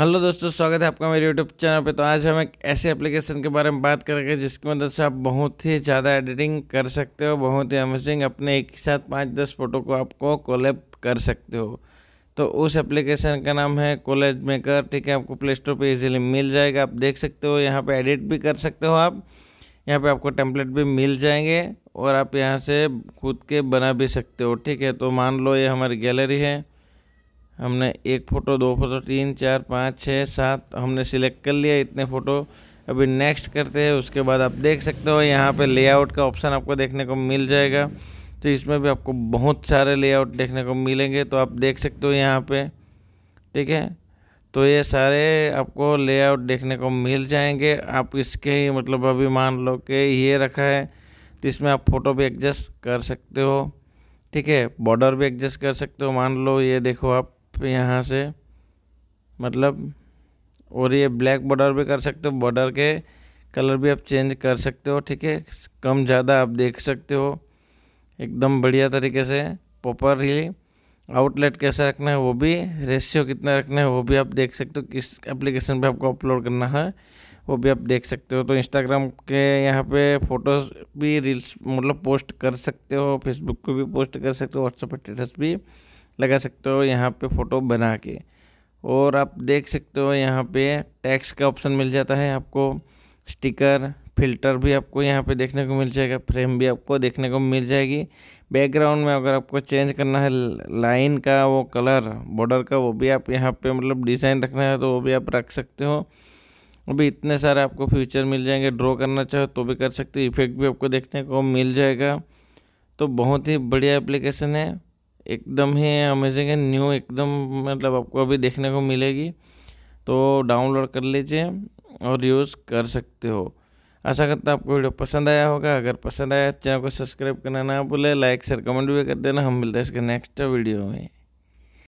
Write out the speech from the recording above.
hello दोस्तों स्वागत है आपका मेरे यूट्यूब चैनल पे तो आज हम एक ऐसे एप्लीकेशन के बारे में बात करेंगे जिसकी मदद से आप बहुत ही ज़्यादा एडिटिंग कर सकते हो बहुत ही अमेजिंग अपने एक साथ पाँच दस फोटो को आपको कोलेब कर सकते हो तो उस एप्लीकेशन का नाम है कॉलेज मेकर ठीक है आपको प्ले स्टोर पर ईजिली मिल जाएगा आप देख सकते हो यहाँ पर एडिट भी कर सकते हो आप यहाँ पर आपको टेम्पलेट भी मिल जाएंगे और आप यहाँ से खुद के बना भी सकते हो ठीक है तो मान लो ये हमारी गैलरी है हमने एक फ़ोटो दो फोटो तीन चार पाँच छः सात हमने सिलेक्ट कर लिया इतने फ़ोटो अभी नेक्स्ट करते हैं उसके बाद आप देख सकते हो यहाँ पे लेआउट का ऑप्शन आपको देखने को मिल जाएगा तो इसमें भी आपको बहुत सारे लेआउट देखने को मिलेंगे तो आप देख सकते हो यहाँ पे ठीक है तो ये सारे आपको लेआउट देखने को मिल जाएंगे आप इसके ही मतलब अभी मान लो कि ये रखा है तो इसमें आप फ़ोटो भी एडजस्ट कर सकते हो ठीक है बॉर्डर भी एडजस्ट कर सकते हो मान लो ये देखो आप पे यहाँ से मतलब और ये ब्लैक बॉर्डर भी कर सकते हो बॉर्डर के कलर भी आप चेंज कर सकते हो ठीक है कम ज़्यादा आप देख सकते हो एकदम बढ़िया तरीके से प्रॉपरली आउटलेट कैसे रखना है वो भी रेशियो कितना रखना है वो भी आप देख सकते हो किस एप्लीकेशन पे आपको अपलोड करना है वो भी आप देख सकते हो तो इंस्टाग्राम के यहाँ पे फोटोज़ भी रील्स मतलब पोस्ट कर सकते हो फेसबुक पे भी पोस्ट कर सकते हो व्हाट्सएप पर स्टेटस भी लगा सकते हो यहाँ पे फ़ोटो बना के और आप देख सकते हो यहाँ पे टैक्स का ऑप्शन मिल जाता है आपको स्टिकर फिल्टर भी आपको यहाँ पे देखने को मिल जाएगा फ्रेम भी आपको देखने को मिल जाएगी बैकग्राउंड में अगर आपको चेंज करना है लाइन का वो कलर बॉर्डर का वो भी आप यहाँ पे मतलब डिज़ाइन रखना है तो वो भी आप रख सकते हो अभी इतने सारे आपको फ्यूचर मिल जाएंगे ड्रॉ करना चाहो तो भी कर सकते हो इफेक्ट भी आपको देखने को मिल जाएगा तो बहुत ही बढ़िया एप्लीकेशन है एकदम ही अमेजिंग है न्यू एकदम मतलब आपको अभी देखने को मिलेगी तो डाउनलोड कर लीजिए और यूज़ कर सकते हो आशा करता आपको वीडियो पसंद आया होगा अगर पसंद आया चैनल को सब्सक्राइब करना ना भूले लाइक शेयर कमेंट भी कर देना हम मिलते हैं इसके नेक्स्ट वीडियो में